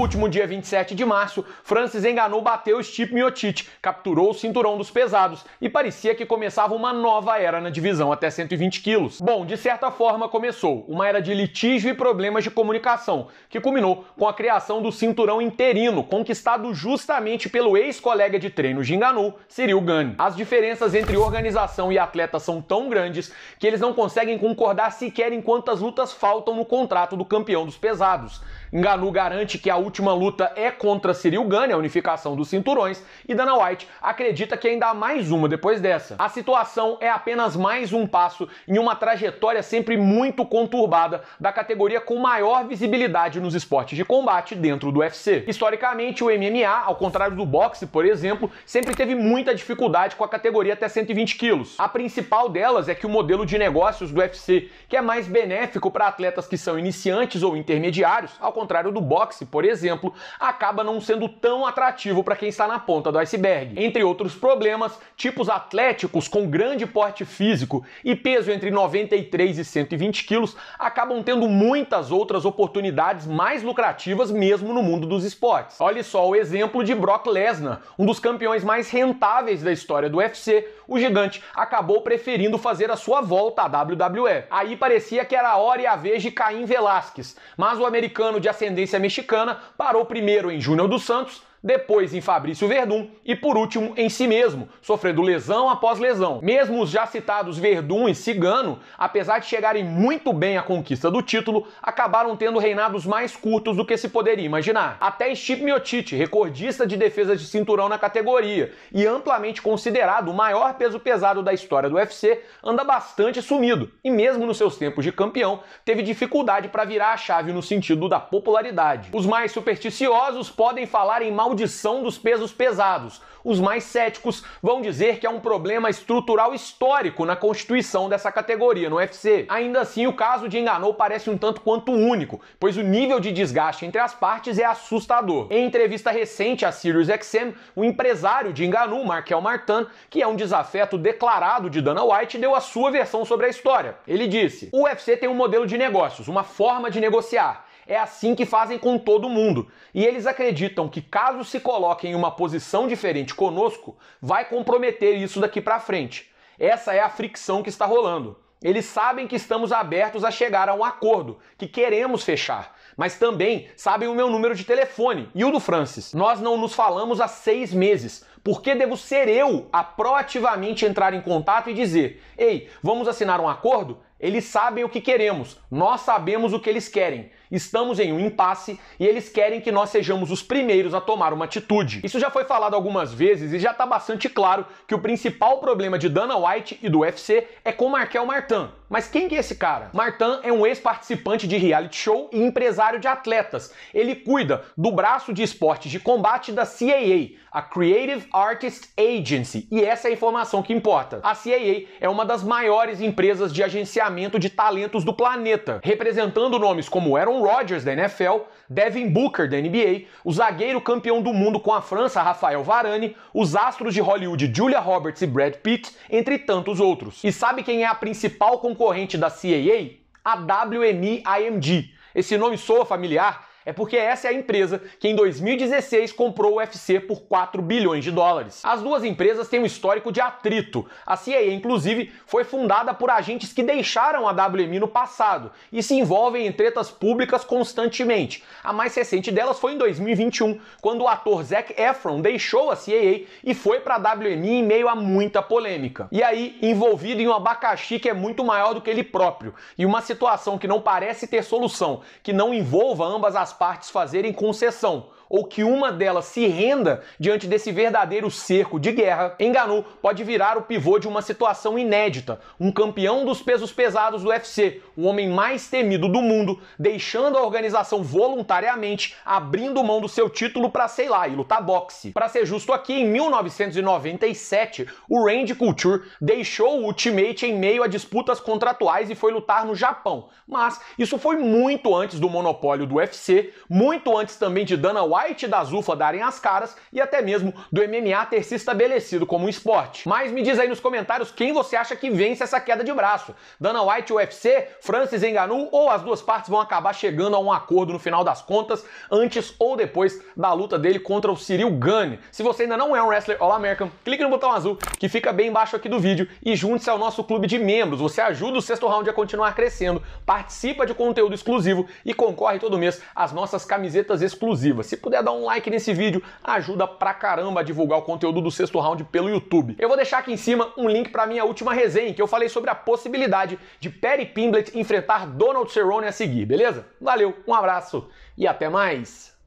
último dia 27 de março, Francis enganou, bateu Stipe Miocic, capturou o cinturão dos pesados e parecia que começava uma nova era na divisão até 120 quilos. Bom, de certa forma começou, uma era de litígio e problemas de comunicação, que culminou com a criação do cinturão interino, conquistado justamente pelo ex-colega de treino de Enganou, Cyril Gane. As diferenças entre organização e atleta são tão grandes que eles não conseguem concordar sequer em quantas lutas faltam no contrato do campeão dos pesados. Enganu garante que a última luta é contra Cyril Gane, a unificação dos cinturões, e Dana White acredita que ainda há mais uma depois dessa. A situação é apenas mais um passo em uma trajetória sempre muito conturbada da categoria com maior visibilidade nos esportes de combate dentro do UFC. Historicamente, o MMA, ao contrário do boxe, por exemplo, sempre teve muita dificuldade com a categoria até 120 quilos. A principal delas é que o modelo de negócios do UFC, que é mais benéfico para atletas que são iniciantes ou intermediários, ao contrário do boxe, por exemplo, acaba não sendo tão atrativo para quem está na ponta do iceberg. Entre outros problemas, tipos atléticos com grande porte físico e peso entre 93 e 120 quilos acabam tendo muitas outras oportunidades mais lucrativas mesmo no mundo dos esportes. Olha só o exemplo de Brock Lesnar, um dos campeões mais rentáveis da história do UFC, o gigante acabou preferindo fazer a sua volta à WWE. Aí parecia que era a hora e a vez de Caim Velasquez, mas o americano de ascendência mexicana parou primeiro em Júnior dos Santos depois em Fabrício Verdun e por último em si mesmo, sofrendo lesão após lesão. Mesmo os já citados Verdun e Cigano, apesar de chegarem muito bem à conquista do título, acabaram tendo reinados mais curtos do que se poderia imaginar. Até Steve Miotic, recordista de defesa de cinturão na categoria e amplamente considerado o maior peso pesado da história do UFC, anda bastante sumido e mesmo nos seus tempos de campeão, teve dificuldade para virar a chave no sentido da popularidade. Os mais supersticiosos podem falar em mal maldição dos pesos pesados. Os mais céticos vão dizer que é um problema estrutural histórico na constituição dessa categoria no UFC. Ainda assim, o caso de Enganou parece um tanto quanto único, pois o nível de desgaste entre as partes é assustador. Em entrevista recente à Sirius XM, o empresário de Enganou, Markel Martin, que é um desafeto declarado de Dana White, deu a sua versão sobre a história. Ele disse: "O UFC tem um modelo de negócios, uma forma de negociar é assim que fazem com todo mundo. E eles acreditam que caso se coloquem em uma posição diferente conosco, vai comprometer isso daqui para frente. Essa é a fricção que está rolando. Eles sabem que estamos abertos a chegar a um acordo, que queremos fechar, mas também sabem o meu número de telefone e o do Francis. Nós não nos falamos há seis meses. Por que devo ser eu a proativamente entrar em contato e dizer: Ei, vamos assinar um acordo? Eles sabem o que queremos, nós sabemos o que eles querem. Estamos em um impasse e eles querem que nós sejamos os primeiros a tomar uma atitude. Isso já foi falado algumas vezes e já está bastante claro que o principal problema de Dana White e do UFC é com Markel Martin. Mas quem que é esse cara? Martin é um ex-participante de reality show e empresário de atletas. Ele cuida do braço de esportes de combate da CAA, a Creative Artist Agency, e essa é a informação que importa. A CAA é uma das maiores empresas de agenciamento apadrinhamento de talentos do planeta, representando nomes como Aaron Rodgers da NFL, Devin Booker da NBA, o zagueiro campeão do mundo com a França Rafael Varane, os astros de Hollywood Julia Roberts e Brad Pitt, entre tantos outros. E sabe quem é a principal concorrente da CAA? A wni Esse nome soa familiar? É porque essa é a empresa que em 2016 comprou o UFC por 4 bilhões de dólares. As duas empresas têm um histórico de atrito. A CIA, inclusive, foi fundada por agentes que deixaram a WMI no passado e se envolvem em tretas públicas constantemente. A mais recente delas foi em 2021, quando o ator Zac Efron deixou a CIA e foi para a WMI em meio a muita polêmica. E aí, envolvido em um abacaxi que é muito maior do que ele próprio e uma situação que não parece ter solução, que não envolva ambas as as partes fazerem concessão ou que uma delas se renda diante desse verdadeiro cerco de guerra, Enganu pode virar o pivô de uma situação inédita, um campeão dos pesos pesados do UFC, o homem mais temido do mundo, deixando a organização voluntariamente abrindo mão do seu título para, sei lá, e lutar boxe. Para ser justo aqui, em 1997, o Randy Couture deixou o Ultimate em meio a disputas contratuais e foi lutar no Japão. Mas isso foi muito antes do monopólio do UFC, muito antes também de Dana White White da Zufa darem as caras e até mesmo do MMA ter se estabelecido como um esporte. Mas me diz aí nos comentários quem você acha que vence essa queda de braço. Dana White UFC, Francis Ngannou ou as duas partes vão acabar chegando a um acordo no final das contas, antes ou depois da luta dele contra o Cyril Gane. Se você ainda não é um wrestler All American, clique no botão azul que fica bem embaixo aqui do vídeo e junte-se ao nosso clube de membros. Você ajuda o sexto round a continuar crescendo, participa de conteúdo exclusivo e concorre todo mês às nossas camisetas exclusivas. Se puder puder dar um like nesse vídeo, ajuda pra caramba a divulgar o conteúdo do sexto round pelo YouTube. Eu vou deixar aqui em cima um link para minha última resenha, em que eu falei sobre a possibilidade de Perry Pimblett enfrentar Donald Cerrone a seguir, beleza? Valeu, um abraço e até mais!